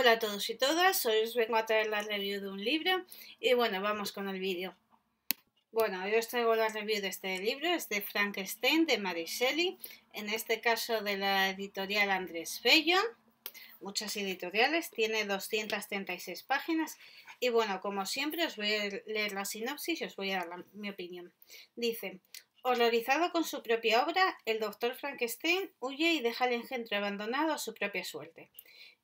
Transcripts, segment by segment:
Hola a todos y todas, hoy os vengo a traer la review de un libro y bueno, vamos con el vídeo. Bueno, hoy os traigo la review de este libro, es de Frankenstein, de Mary en este caso de la editorial Andrés Bello, muchas editoriales, tiene 236 páginas y bueno, como siempre os voy a leer la sinopsis y os voy a dar mi opinión. Dice, horrorizado con su propia obra, el doctor Frankenstein huye y deja el engendro abandonado a su propia suerte.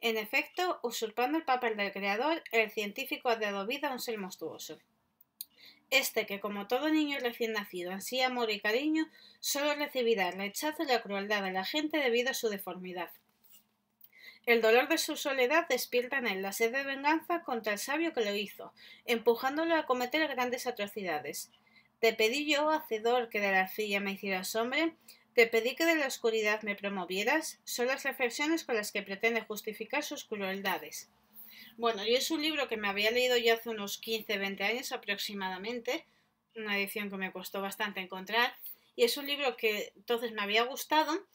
En efecto, usurpando el papel del creador, el científico ha dado vida a un ser monstruoso. Este que, como todo niño recién nacido, ansía amor y cariño, solo recibirá el rechazo y la crueldad de la gente debido a su deformidad. El dolor de su soledad despierta en él la sed de venganza contra el sabio que lo hizo, empujándolo a cometer grandes atrocidades. Te pedí yo, hacedor, que de la arcilla me hicieras hombre, te pedí que de la oscuridad me promovieras son las reflexiones con las que pretende justificar sus crueldades. Bueno, yo es un libro que me había leído ya hace unos 15-20 años aproximadamente, una edición que me costó bastante encontrar, y es un libro que entonces me había gustado,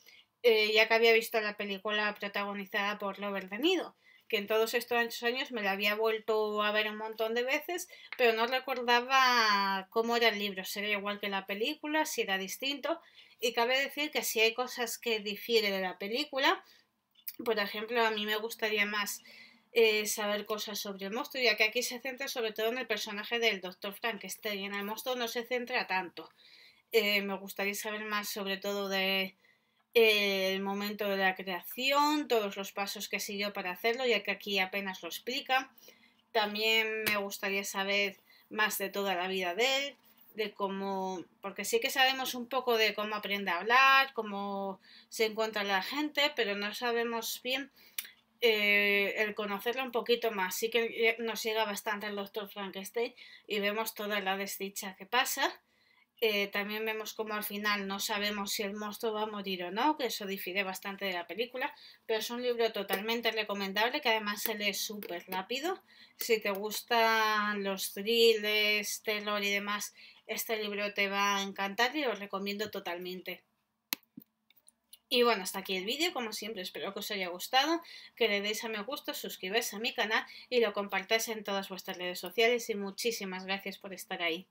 eh, ya que había visto la película protagonizada por Robert De Nido que en todos estos años me la había vuelto a ver un montón de veces, pero no recordaba cómo era el libro, si era igual que la película, si era distinto. Y cabe decir que si hay cosas que difieren de la película, por ejemplo, a mí me gustaría más eh, saber cosas sobre el monstruo, ya que aquí se centra sobre todo en el personaje del Dr. Frankenstein, en el monstruo no se centra tanto. Eh, me gustaría saber más sobre todo de, el momento de la creación, todos los pasos que siguió para hacerlo, ya que aquí apenas lo explica. También me gustaría saber más de toda la vida de él, de cómo, porque sí que sabemos un poco de cómo aprende a hablar, cómo se encuentra la gente, pero no sabemos bien eh, el conocerlo un poquito más. Sí que eh, nos llega bastante el doctor Frankenstein y vemos toda la desdicha que pasa también vemos como al final no sabemos si el monstruo va a morir o no, que eso difiere bastante de la película, pero es un libro totalmente recomendable que además se lee súper rápido. Si te gustan los thrillers, terror y demás, este libro te va a encantar y os recomiendo totalmente. Y bueno, hasta aquí el vídeo, como siempre espero que os haya gustado, que le deis a me gusta, suscribáis a mi canal y lo compartáis en todas vuestras redes sociales y muchísimas gracias por estar ahí.